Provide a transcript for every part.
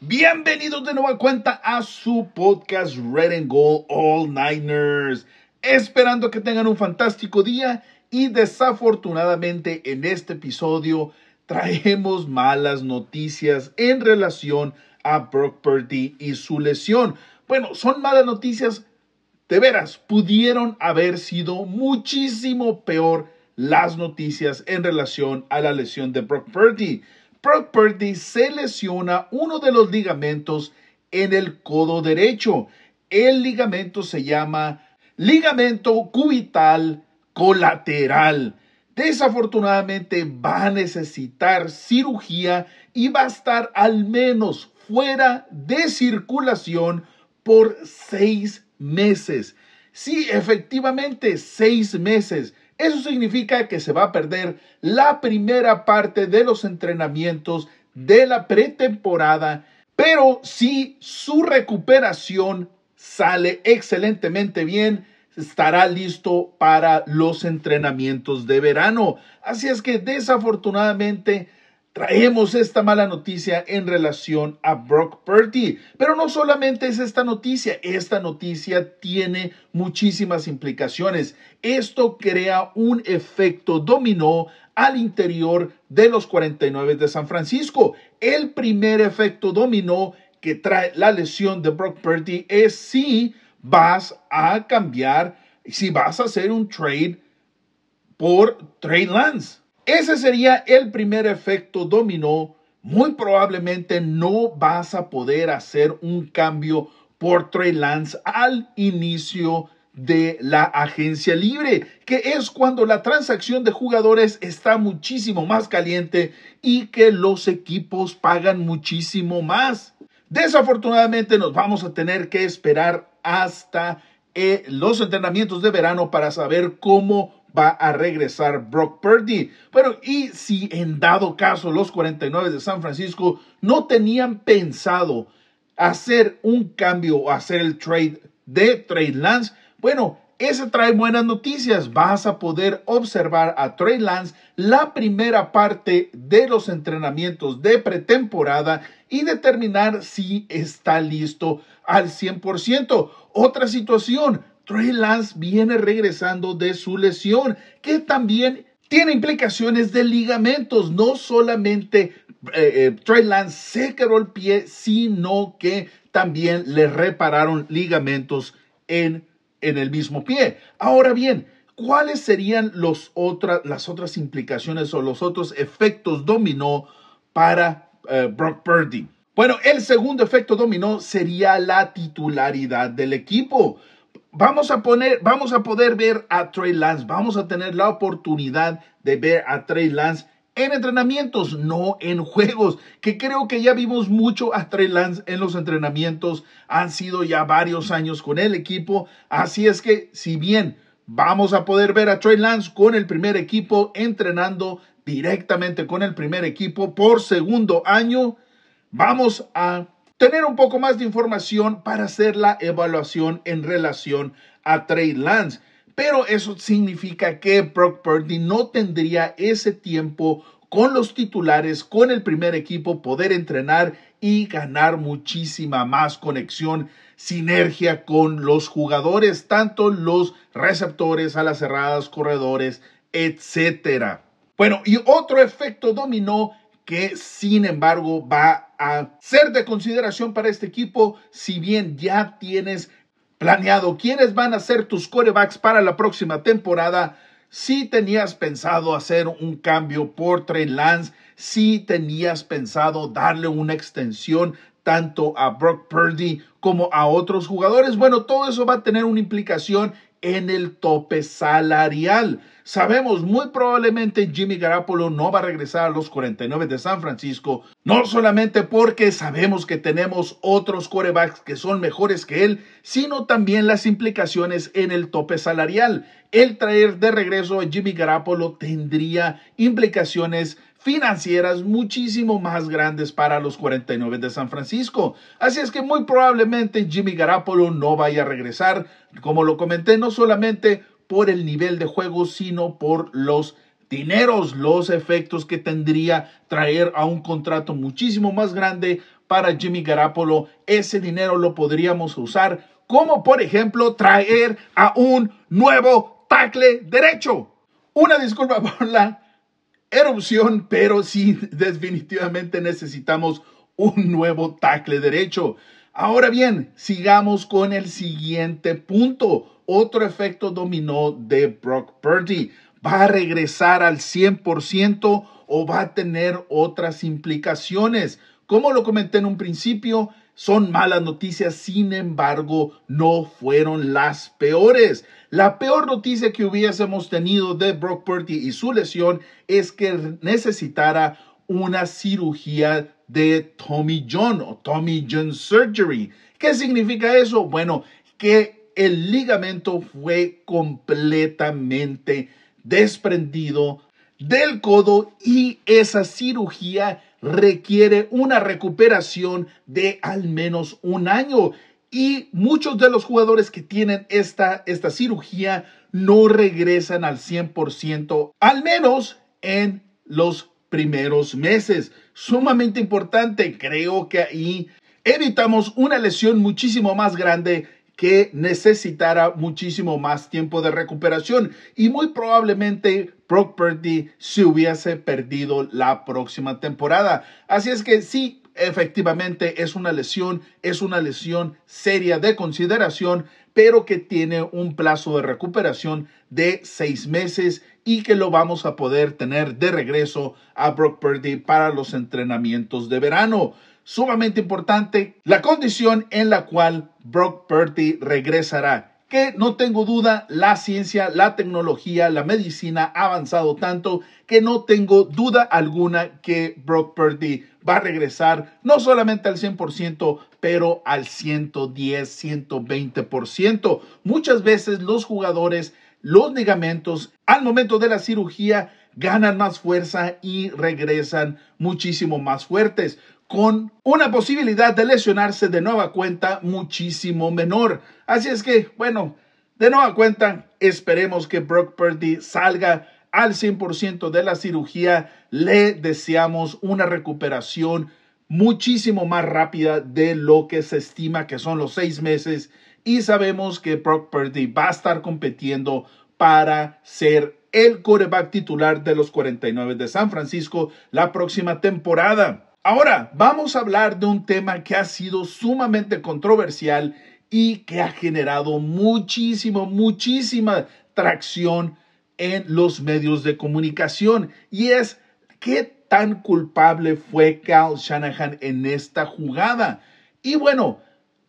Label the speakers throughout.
Speaker 1: Bienvenidos de nueva cuenta a su podcast Red and Gold All Niners. Esperando que tengan un fantástico día y desafortunadamente en este episodio traemos malas noticias en relación a Brock Purdy y su lesión. Bueno, son malas noticias de veras, pudieron haber sido muchísimo peor las noticias en relación a la lesión de Brock Purdy. Brock Purdy se lesiona uno de los ligamentos en el codo derecho. El ligamento se llama ligamento cubital colateral. Desafortunadamente va a necesitar cirugía y va a estar al menos fuera de circulación por seis meses. Sí, efectivamente, seis meses. Eso significa que se va a perder la primera parte de los entrenamientos de la pretemporada, pero si su recuperación sale excelentemente bien, estará listo para los entrenamientos de verano. Así es que desafortunadamente Traemos esta mala noticia en relación a Brock Purdy, pero no solamente es esta noticia, esta noticia tiene muchísimas implicaciones. Esto crea un efecto dominó al interior de los 49 de San Francisco. El primer efecto dominó que trae la lesión de Brock Purdy es si vas a cambiar, si vas a hacer un trade por Trade Lance. Ese sería el primer efecto dominó. Muy probablemente no vas a poder hacer un cambio por Trey Lance al inicio de la agencia libre, que es cuando la transacción de jugadores está muchísimo más caliente y que los equipos pagan muchísimo más. Desafortunadamente nos vamos a tener que esperar hasta eh, los entrenamientos de verano para saber cómo va a regresar Brock Purdy. Pero y si en dado caso los 49 de San Francisco no tenían pensado hacer un cambio o hacer el trade de Trade Lance, bueno, ese trae buenas noticias. Vas a poder observar a Trey Lance la primera parte de los entrenamientos de pretemporada y determinar si está listo al 100%. Otra situación, Trey Lance viene regresando de su lesión, que también tiene implicaciones de ligamentos. No solamente eh, eh, Trey Lance se quedó el pie, sino que también le repararon ligamentos en, en el mismo pie. Ahora bien, ¿cuáles serían las otras implicaciones o los otros efectos dominó para eh, Brock Purdy? Bueno, el segundo efecto dominó sería la titularidad del equipo vamos a poner, vamos a poder ver a Trey Lance, vamos a tener la oportunidad de ver a Trey Lance en entrenamientos, no en juegos, que creo que ya vimos mucho a Trey Lance en los entrenamientos, han sido ya varios años con el equipo, así es que si bien vamos a poder ver a Trey Lance con el primer equipo entrenando directamente con el primer equipo por segundo año, vamos a tener un poco más de información para hacer la evaluación en relación a Trade Lance. Pero eso significa que Brock Purdy no tendría ese tiempo con los titulares, con el primer equipo, poder entrenar y ganar muchísima más conexión, sinergia con los jugadores, tanto los receptores, a las cerradas, corredores, etcétera. Bueno, y otro efecto dominó que sin embargo va a ser de consideración para este equipo si bien ya tienes planeado quiénes van a ser tus corebacks para la próxima temporada. Si tenías pensado hacer un cambio por Trey Lance, si tenías pensado darle una extensión tanto a Brock Purdy como a otros jugadores. Bueno, todo eso va a tener una implicación en el tope salarial. Sabemos muy probablemente Jimmy Garapolo no va a regresar a los 49 de San Francisco, no solamente porque sabemos que tenemos otros corebacks que son mejores que él, sino también las implicaciones en el tope salarial. El traer de regreso a Jimmy Garapolo tendría implicaciones financieras muchísimo más grandes para los 49 de San Francisco. Así es que muy probablemente Jimmy Garapolo no vaya a regresar, como lo comenté, no solamente por el nivel de juego, sino por los dineros, los efectos que tendría traer a un contrato muchísimo más grande para Jimmy Garapolo. Ese dinero lo podríamos usar como, por ejemplo, traer a un nuevo tackle derecho. Una disculpa por la erupción, pero sí, definitivamente necesitamos un nuevo tackle derecho. Ahora bien, sigamos con el siguiente punto. Otro efecto dominó de Brock Purdy. ¿Va a regresar al 100% o va a tener otras implicaciones? Como lo comenté en un principio, son malas noticias, sin embargo, no fueron las peores. La peor noticia que hubiésemos tenido de Brock Purdy y su lesión es que necesitara una cirugía de Tommy John o Tommy John Surgery. ¿Qué significa eso? Bueno, que el ligamento fue completamente desprendido del codo y esa cirugía requiere una recuperación de al menos un año. Y muchos de los jugadores que tienen esta, esta cirugía no regresan al 100%, al menos en los primeros meses. Sumamente importante, creo que ahí evitamos una lesión muchísimo más grande que necesitara muchísimo más tiempo de recuperación y muy probablemente Brock Purdy se hubiese perdido la próxima temporada. Así es que sí, efectivamente es una lesión, es una lesión seria de consideración, pero que tiene un plazo de recuperación de seis meses y que lo vamos a poder tener de regreso a Brock Purdy para los entrenamientos de verano. Sumamente importante la condición en la cual Brock Purdy regresará que no tengo duda, la ciencia, la tecnología, la medicina ha avanzado tanto que no tengo duda alguna que Brock Purdy va a regresar no solamente al 100%, pero al 110, 120%. Muchas veces los jugadores, los ligamentos, al momento de la cirugía, ganan más fuerza y regresan muchísimo más fuertes con una posibilidad de lesionarse de nueva cuenta muchísimo menor. Así es que, bueno, de nueva cuenta, esperemos que Brock Purdy salga al 100% de la cirugía. Le deseamos una recuperación muchísimo más rápida de lo que se estima que son los seis meses. Y sabemos que Brock Purdy va a estar compitiendo para ser el coreback titular de los 49 de San Francisco la próxima temporada. Ahora vamos a hablar de un tema que ha sido sumamente controversial y que ha generado muchísimo, muchísima tracción en los medios de comunicación y es qué tan culpable fue Cal Shanahan en esta jugada. Y bueno,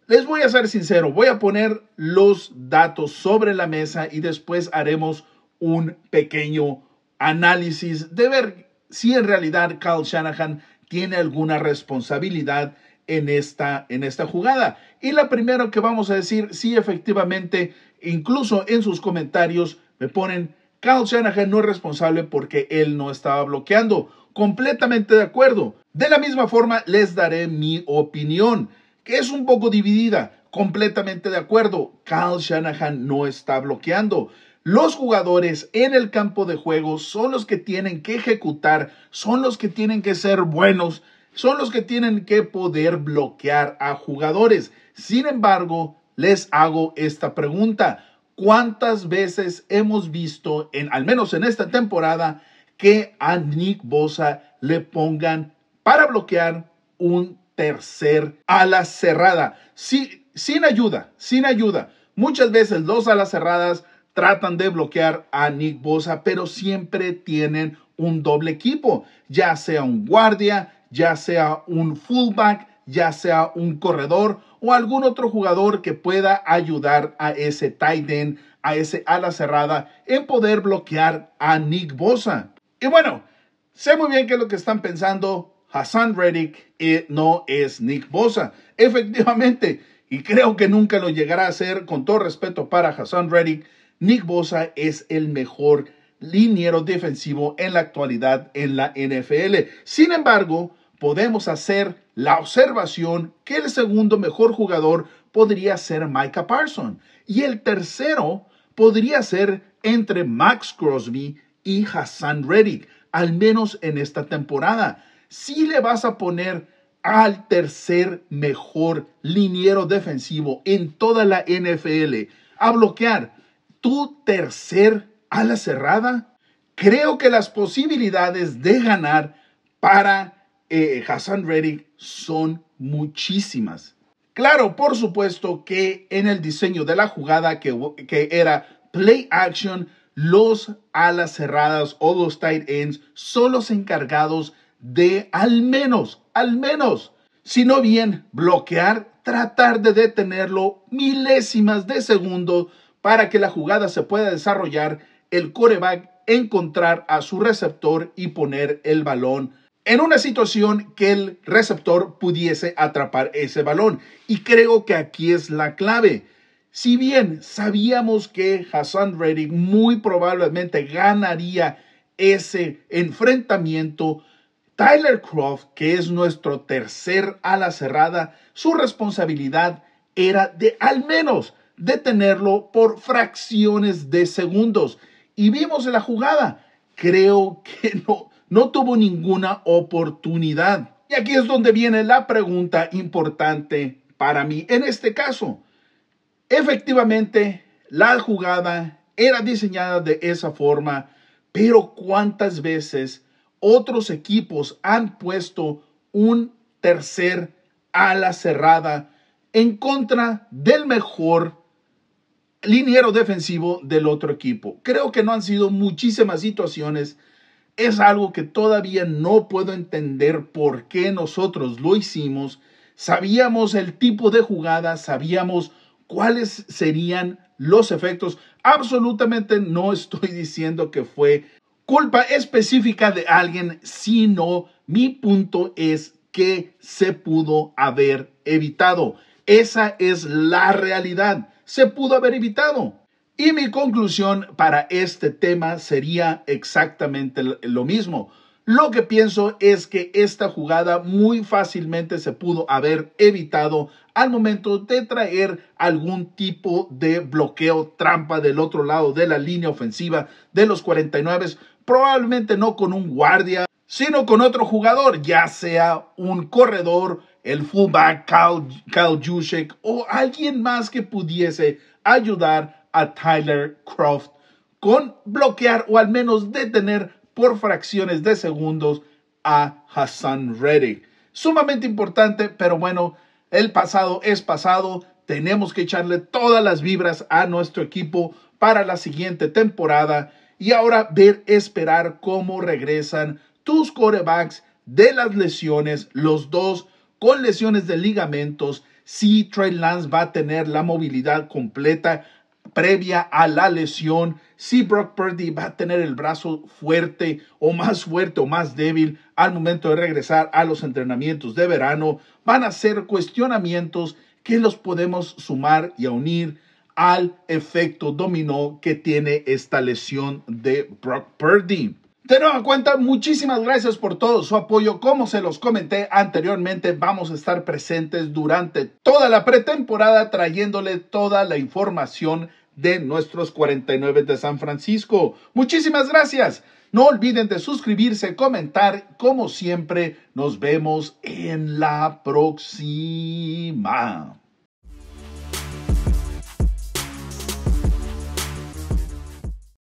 Speaker 1: les voy a ser sincero, voy a poner los datos sobre la mesa y después haremos un pequeño análisis de ver si en realidad Cal Shanahan tiene alguna responsabilidad en esta, en esta jugada. Y la primera que vamos a decir, sí, efectivamente, incluso en sus comentarios me ponen, Kyle Shanahan no es responsable porque él no estaba bloqueando. Completamente de acuerdo. De la misma forma, les daré mi opinión, que es un poco dividida. Completamente de acuerdo. Kyle Shanahan no está bloqueando. Los jugadores en el campo de juego son los que tienen que ejecutar, son los que tienen que ser buenos, son los que tienen que poder bloquear a jugadores. Sin embargo, les hago esta pregunta. ¿Cuántas veces hemos visto, en, al menos en esta temporada, que a Nick Bosa le pongan para bloquear un tercer ala cerrada? sin ayuda, sin ayuda. Muchas veces dos alas cerradas Tratan de bloquear a Nick Bosa, pero siempre tienen un doble equipo, ya sea un guardia, ya sea un fullback, ya sea un corredor o algún otro jugador que pueda ayudar a ese tight end, a ese ala cerrada en poder bloquear a Nick Bosa. Y bueno, sé muy bien que lo que están pensando Hassan Reddick eh, no es Nick Bosa. Efectivamente, y creo que nunca lo llegará a ser, con todo respeto para Hassan Reddick, Nick Bosa es el mejor liniero defensivo en la actualidad en la NFL. Sin embargo, podemos hacer la observación que el segundo mejor jugador podría ser Micah Parson y el tercero podría ser entre Max Crosby y Hassan Reddick, al menos en esta temporada. Si le vas a poner al tercer mejor liniero defensivo en toda la NFL a bloquear tu tercer ala cerrada, creo que las posibilidades de ganar para eh, Hassan Reddick son muchísimas. Claro, por supuesto que en el diseño de la jugada que, que era play action, los alas cerradas o los tight ends son los encargados de al menos, al menos, sino bien bloquear, tratar de detenerlo milésimas de segundo para que la jugada se pueda desarrollar, el coreback encontrar a su receptor y poner el balón en una situación que el receptor pudiese atrapar ese balón. Y creo que aquí es la clave. Si bien sabíamos que Hassan Reddick muy probablemente ganaría ese enfrentamiento, Tyler Croft, que es nuestro tercer ala cerrada, su responsabilidad era de al menos detenerlo por fracciones de segundos. Y vimos la jugada. Creo que no, no tuvo ninguna oportunidad. Y aquí es donde viene la pregunta importante para mí. En este caso, efectivamente, la jugada era diseñada de esa forma, pero ¿cuántas veces otros equipos han puesto un tercer ala cerrada en contra del mejor liniero defensivo del otro equipo. Creo que no han sido muchísimas situaciones. Es algo que todavía no puedo entender por qué nosotros lo hicimos. Sabíamos el tipo de jugada, sabíamos cuáles serían los efectos. Absolutamente no estoy diciendo que fue culpa específica de alguien, sino mi punto es que se pudo haber evitado. Esa es la realidad se pudo haber evitado. Y mi conclusión para este tema sería exactamente lo mismo. Lo que pienso es que esta jugada muy fácilmente se pudo haber evitado al momento de traer algún tipo de bloqueo trampa del otro lado de la línea ofensiva de los 49, probablemente no con un guardia, sino con otro jugador, ya sea un corredor, el fullback Kyle, o alguien más que pudiese ayudar a Tyler Croft con bloquear o al menos detener por fracciones de segundos a Hassan Reddick. Sumamente importante, pero bueno, el pasado es pasado. Tenemos que echarle todas las vibras a nuestro equipo para la siguiente temporada y ahora ver, esperar cómo regresan tus corebacks de las lesiones, los dos con lesiones de ligamentos, si Trey Lance va a tener la movilidad completa previa a la lesión, si Brock Purdy va a tener el brazo fuerte o más fuerte o más débil al momento de regresar a los entrenamientos de verano, van a ser cuestionamientos que los podemos sumar y unir al efecto dominó que tiene esta lesión de Brock Purdy. De en cuenta, muchísimas gracias por todo su apoyo. Como se los comenté anteriormente, vamos a estar presentes durante toda la pretemporada trayéndole toda la información de nuestros 49 de San Francisco. Muchísimas gracias. No olviden de suscribirse, comentar. Como siempre, nos vemos en la próxima.